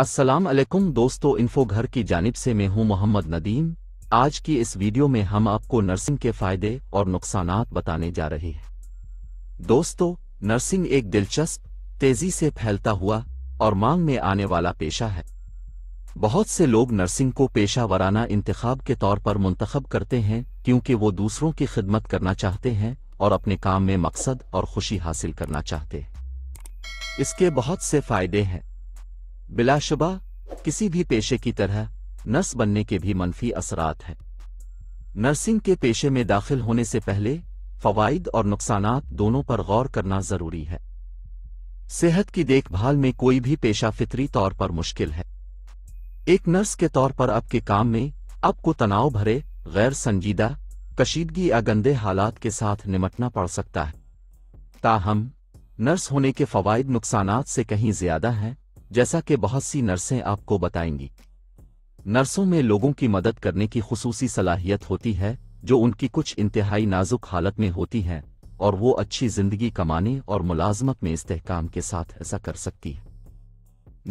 अस्सलाम वालेकुम दोस्तों इन्फो घर की जानिब से मैं हूं मोहम्मद नदीम आज की इस वीडियो में हम आपको नर्सिंग के फायदे और नुकसान बताने जा रहे हैं दोस्तों नर्सिंग एक दिलचस्प तेजी से फैलता हुआ और मांग में आने वाला पेशा है बहुत से लोग नर्सिंग को पेशा वराना इंतखब के तौर पर मुंतखब करते हैं क्योंकि वो दूसरों की खिदमत करना चाहते हैं और अपने काम में मकसद और खुशी हासिल करना चाहते हैं इसके बहुत से फायदे हैं बिलाशुबा किसी भी पेशे की तरह नर्स बनने के भी मनफी असरात हैं नर्सिंग के पेशे में दाखिल होने से पहले फवाइद और नुकसान दोनों पर गौर करना ज़रूरी है सेहत की देखभाल में कोई भी पेशा फितरी तौर पर मुश्किल है एक नर्स के तौर पर आपके काम में आपको तनाव भरे गैर संजीदा कशीदगी या गंदे हालात के साथ निमटना पड़ सकता है ताहम नर्स होने के फ़वाद नुकसान से कहीं ज़्यादा हैं जैसा कि बहुत सी नर्सें आपको बताएंगी नर्सों में लोगों की मदद करने की खसूसी सलाहियत होती है जो उनकी कुछ इंतहाई नाजुक हालत में होती हैं और वो अच्छी ज़िंदगी कमाने और मुलाजमत में इस्तेकाम के साथ ऐसा कर सकती है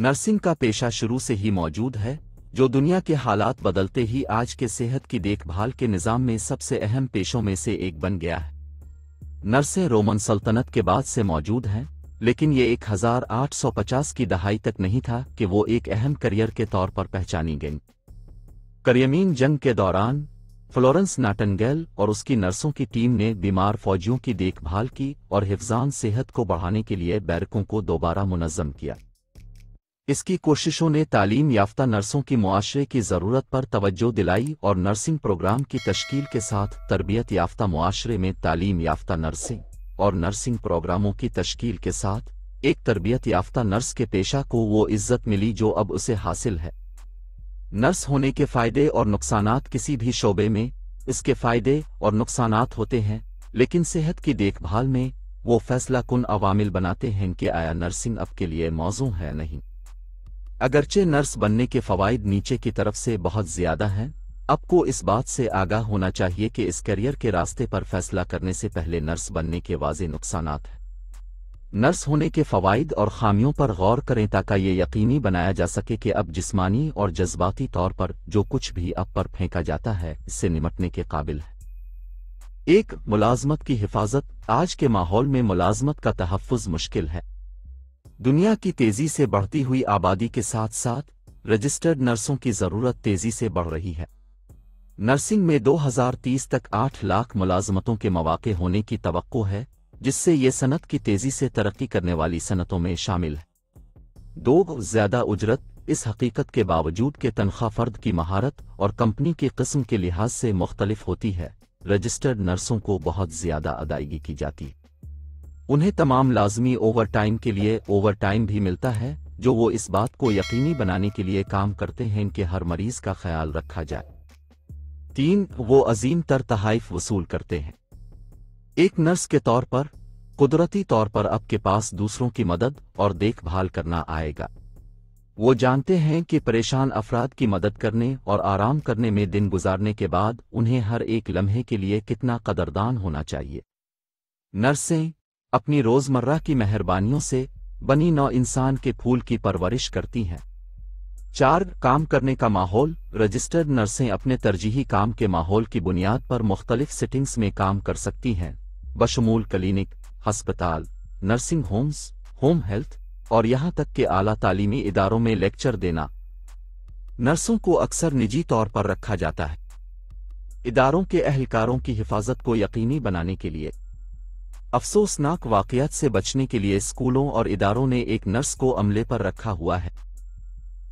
नर्सिंग का पेशा शुरू से ही मौजूद है जो दुनिया के हालात बदलते ही आज के सेहत की देखभाल के निज़ाम में सबसे अहम पेशों में से एक बन गया है नर्सें रोमन सल्तनत के बाद से मौजूद हैं लेकिन ये 1850 की दहाई तक नहीं था कि वो एक अहम करियर के तौर पर पहचानी गई करियमीन जंग के दौरान फ्लोरेंस नाटनगेल और उसकी नर्सों की टीम ने बीमार फौजियों की देखभाल की और हिफजान सेहत को बढ़ाने के लिए बैरकों को दोबारा मुनज़म किया इसकी कोशिशों ने तालीम याफ्ता नर्सों की मुआशरे की ज़रूरत पर तवज्जो दिलाई और नर्सिंग प्रोग्राम की तश्कील के साथ तरबियत याफ्ता मुआशरे में तालीम याफ्ता नर्सिंग और नर्सिंग प्रोग्रामों की तश्कील के साथ एक तरबियत याफ्ता नर्स के पेशा को वो इज्जत मिली जो अब उसे हासिल है नर्स होने के फायदे और नुकसान किसी भी शोबे में इसके फायदे और नुकसान होते हैं लेकिन सेहत की देखभाल में वो फैसला कन अवामिल बनाते हैं कि आया नर्सिंग अब के लिए मौजू है नहीं अगरचे नर्स बनने के फ़वाद नीचे की तरफ से बहुत ज़्यादा हैं आपको इस बात से आगाह होना चाहिए कि इस करियर के रास्ते पर फैसला करने से पहले नर्स बनने के वाजे नुकसान हैं नर्स होने के फवायद और ख़ामियों पर गौर करें ताकि ये यकीनी बनाया जा सके कि अब जिस्मानी और जज्बाती तौर पर जो कुछ भी अब पर फेंका जाता है इससे निमटने के काबिल है एक मुलाजमत की हिफाजत आज के माहौल में मुलाजमत का तहफ़ मुश्किल है दुनिया की तेज़ी से बढ़ती हुई आबादी के साथ साथ रजिस्टर्ड नर्सों की ज़रूरत तेज़ी से बढ़ रही है नर्सिंग में 2030 तक 8 लाख मुलाजमतों के मौाक़े होने की तो है जिससे ये सनत की तेज़ी से तरक्की करने वाली सनतों में शामिल है दो ज़्यादा उजरत इस हकीकत के बावजूद के तनख्वाह फ़र्द की महारत और कंपनी की कस्म के लिहाज से मुख्तलिफ होती है रजिस्टर्ड नर्सों को बहुत ज़्यादा अदायगी की जाती है उन्हें तमाम लाजमी ओवर टाइम के लिए ओवर टाइम भी मिलता है जो वो इस बात को यकीनी बनाने के लिए काम करते हैं कि हर मरीज का ख्याल रखा जाए तीन वो अजीम तर तहाइफ वसूल करते हैं एक नर्स के तौर पर कुदरती तौर पर आपके पास दूसरों की मदद और देखभाल करना आएगा वो जानते हैं कि परेशान अफराद की मदद करने और आराम करने में दिन गुजारने के बाद उन्हें हर एक लम्हे के लिए कितना कदरदान होना चाहिए नर्सें अपनी रोज़मर्रा की मेहरबानियों से बनी नौ इंसान के फूल की परवरिश करती हैं चार काम करने का माहौल रजिस्टर्ड नर्सें अपने तरजीही काम के माहौल की बुनियाद पर मुख्तलिफ सेटिंग्स में काम कर सकती हैं बशमूल क्लिनिक हस्पताल नर्सिंग होम्स होम हेल्थ और यहाँ तक के आला तालीमी इदारों में लेक्चर देना नर्सों को अक्सर निजी तौर पर रखा जाता है इदारों के अहलकारों की हिफाजत को यकीनी बनाने के लिए अफसोसनाक वाकयात से बचने के लिए स्कूलों और इदारों ने एक नर्स को अमले पर रखा हुआ है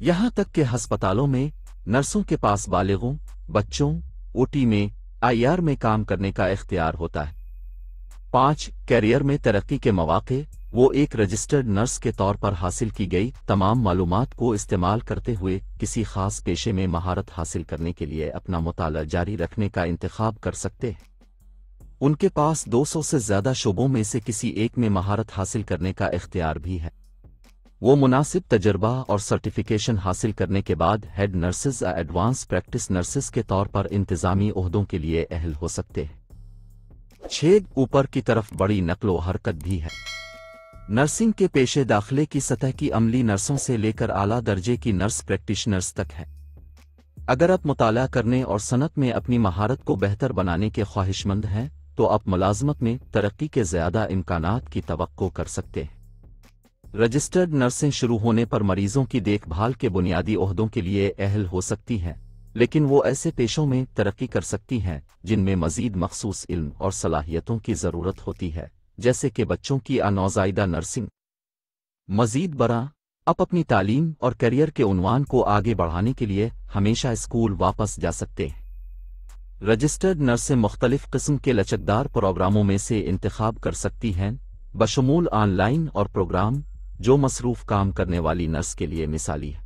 यहाँ तक के अस्पतालों में नर्सों के पास बालिगों बच्चों ओटी में आईआर में काम करने का इख्तियार होता है पांच कैरियर में तरक्की के मौाक़े वो एक रजिस्टर्ड नर्स के तौर पर हासिल की गई तमाम मालूम को इस्तेमाल करते हुए किसी खास पेशे में महारत हासिल करने के लिए अपना मताल जारी रखने का इंतखब कर सकते हैं उनके पास 200 से ज़्यादा शोबों में से किसी एक में महारत हासिल करने का इख्तियार भी है वो मुनासिब तजर्बा और सर्टिफिकेशन हासिल करने के बाद हेड नर्सेज या एडवांस प्रैक्टिस नर्सेज के तौर पर इंतजामी अहदों के लिए अहल हो सकते हैं छेद ऊपर की तरफ बड़ी नकलो हरकत भी है नर्सिंग के पेशे दाखिले की सतह की अमली नर्सों से लेकर आला दर्जे की नर्स प्रैक्टिशनर्स तक है अगर आप मुताला करने और सनत में अपनी महारत को बेहतर बनाने के ख्वाहिशमंद हैं तो आप मुलाजमत में तरक्की के ज़्यादा इम्कान की तो कर सकते हैं रजिस्टर्ड नर्सें शुरू होने पर मरीजों की देखभाल के बुनियादी अहदों के लिए अहल हो सकती हैं लेकिन वो ऐसे पेशों में तरक्की कर सकती हैं जिनमें मजीद मखसूस इल्म और सलाहियतों की ज़रूरत होती है जैसे कि बच्चों की अनौजायदा नर्सिंग मजीद बरा आप अपनी तालीम और करियर के उनवान को आगे बढ़ाने के लिए हमेशा स्कूल वापस जा सकते हैं रजिस्टर्ड नर्सें मुख्तलिफ किस्म के लचकदार प्रोग्रामों में से इंतखब कर सकती हैं बशमूल ऑनलाइन और प्रोग्राम जो मसरूफ काम करने वाली नर्स के लिए मिसाली है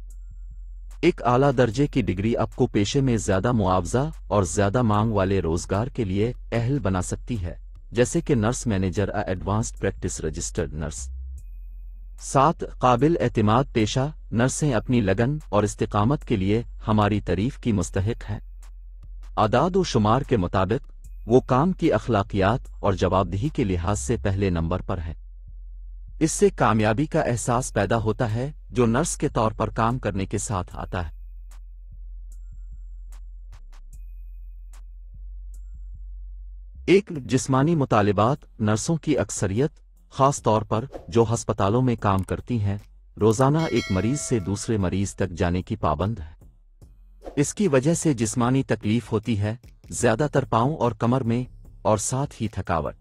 एक आला दर्जे की डिग्री आपको पेशे में ज्यादा मुआवजा और ज्यादा मांग वाले रोजगार के लिए अहल बना सकती है जैसे कि nurse manager uh advanced practice registered nurse सात काबिल एतमाद पेशा नर्सें अपनी लगन और इस्तकामत के लिए हमारी तारीफ की मुस्तक हैं आदाद व शुमार के मुताबिक वो काम की अखलाकियात और जवाबदेही के लिहाज से पहले नंबर पर है इससे कामयाबी का एहसास पैदा होता है जो नर्स के तौर पर काम करने के साथ आता है एक जिस्मानी मुतालबात नर्सों की अक्सरियत खास तौर पर जो हस्पतालों में काम करती हैं रोजाना एक मरीज से दूसरे मरीज तक जाने की पाबंद है इसकी वजह से जिस्मानी तकलीफ होती है ज्यादातर पाओ और कमर में और साथ ही थकावट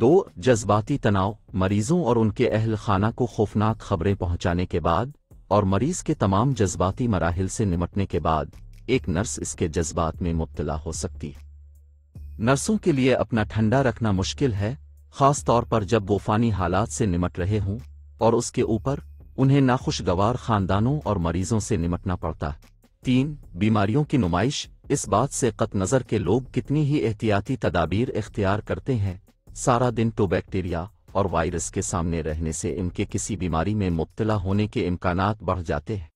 दो जज्बाती तनाव मरीजों और उनके अहल खाना को खौफनाक खबरें पहुंचाने के बाद और मरीज के तमाम जज्बाती मराहल से निमटने के बाद एक नर्स इसके जज्बात में मुबतला हो सकती है नर्सों के लिए अपना ठंडा रखना मुश्किल है खास तौर पर जब वो फानी हालात से निमट रहे हों और उसके ऊपर उन्हें नाखुशगवार खानदानों और मरीजों से निमटना पड़ता है तीन बीमारियों की नुमाइश इस बात से कत नज़र के लोग कितनी ही एहतियाती तदाबीर इख्तियार करते हैं सारा दिन तो बैक्टीरिया और वायरस के सामने रहने से इनके किसी बीमारी में मुब्तला होने के इम्कान बढ़ जाते हैं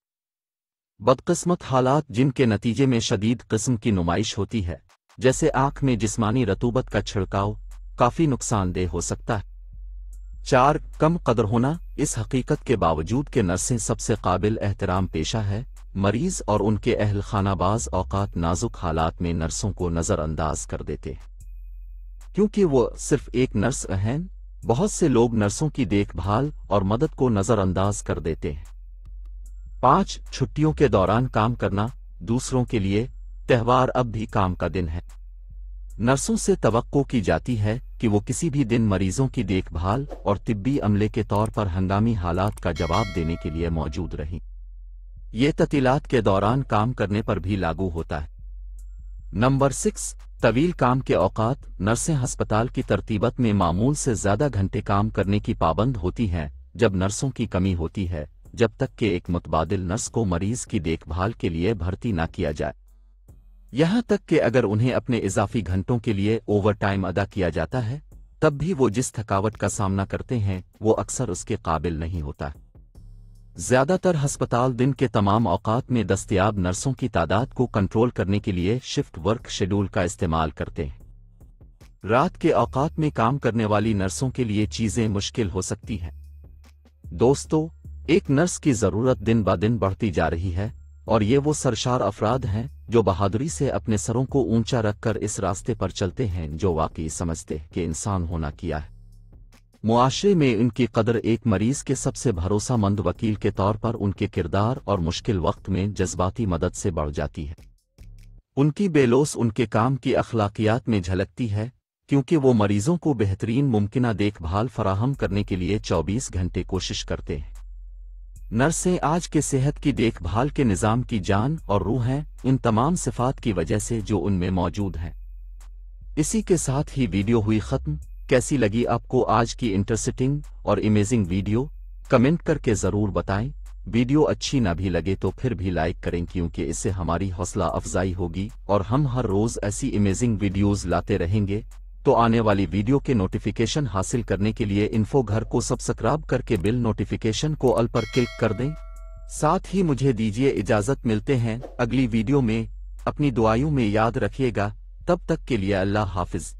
बदकस्मत हालात जिनके नतीजे में शदीद कस्म की नुमाइश होती है जैसे आँख में जिस्मानी रतूबत का छिड़काव काफ़ी नुकसानदेह हो सकता है चार कम कदर होना इस हकीकत के बावजूद के नर्सें सबसे काबिल एहतराम पेशा है मरीज और उनके अहल खानाबाज औकात नाजुक हालात में नर्सों को नज़रअंदाज कर देते हैं क्योंकि वो सिर्फ एक नर्स हैं बहुत से लोग नर्सों की देखभाल और मदद को नज़रअंदाज कर देते हैं पांच छुट्टियों के दौरान काम करना दूसरों के लिए त्यौहार अब भी काम का दिन है नर्सों से तवक्को की जाती है कि वो किसी भी दिन मरीजों की देखभाल और तिब्बी अमले के तौर पर हंगामी हालात का जवाब देने के लिए मौजूद रहीं ये ततीलात के दौरान काम करने पर भी लागू होता है नंबर सिक्स तवील काम के औकात नर्सें हस्पताल की तरतीबत में मामूल से ज़्यादा घंटे काम करने की पाबंद होती हैं जब नर्सों की कमी होती है जब तक के एक मुतबादल नर्स को मरीज की देखभाल के लिए भर्ती न किया जाए यहां तक कि अगर उन्हें अपने इजाफी घंटों के लिए ओवरटाइम अदा किया जाता है तब भी वो जिस थकावट का सामना करते हैं वो अक्सर उसके काबिल नहीं होता है ज्यादातर हस्पताल दिन के तमाम अवकात में दस्तियाब नर्सों की तादाद को कंट्रोल करने के लिए शिफ्ट वर्क शेड्यूल का इस्तेमाल करते हैं रात के औकात में काम करने वाली नर्सों के लिए चीज़ें मुश्किल हो सकती हैं दोस्तों एक नर्स की ज़रूरत दिन ब दिन बढ़ती जा रही है और ये वो सरशार अफराद हैं जो बहादुरी से अपने सरों को ऊंचा रखकर इस रास्ते पर चलते हैं जो वाकई समझते कि इंसान होना किया है मुआशरे में उनकी कदर एक मरीज के सबसे भरोसामंद वकील के तौर पर उनके किरदार और मुश्किल वक्त में जज्बाती मदद से बढ़ जाती है उनकी बेलोस उनके काम की अखलाकियात में झलकती है क्योंकि वो मरीजों को बेहतरीन मुमकिन देखभाल फराहम करने के लिए 24 घंटे कोशिश करते हैं नर्सें आज के सेहत की देखभाल के निज़ाम की जान और रूह हैं इन तमाम सिफात की वजह से जो उनमें मौजूद हैं इसी के साथ ही वीडियो हुई ख़त्म कैसी लगी आपको आज की इंटरेस्टिंग और इमेजिंग वीडियो कमेंट करके ज़रूर बताएं वीडियो अच्छी ना भी लगे तो फिर भी लाइक करें क्योंकि इससे हमारी हौसला अफजाई होगी और हम हर रोज़ ऐसी इमेजिंग वीडियोज़ लाते रहेंगे तो आने वाली वीडियो के नोटिफिकेशन हासिल करने के लिए इन्फो घर को सब्सक्राइब करके बिल नोटिफिकेशन को अल पर क्लिक कर दें साथ ही मुझे दीजिए इजाज़त मिलते हैं अगली वीडियो में अपनी दुआयों में याद रखिएगा तब तक के लिए अल्लाह हाफिज़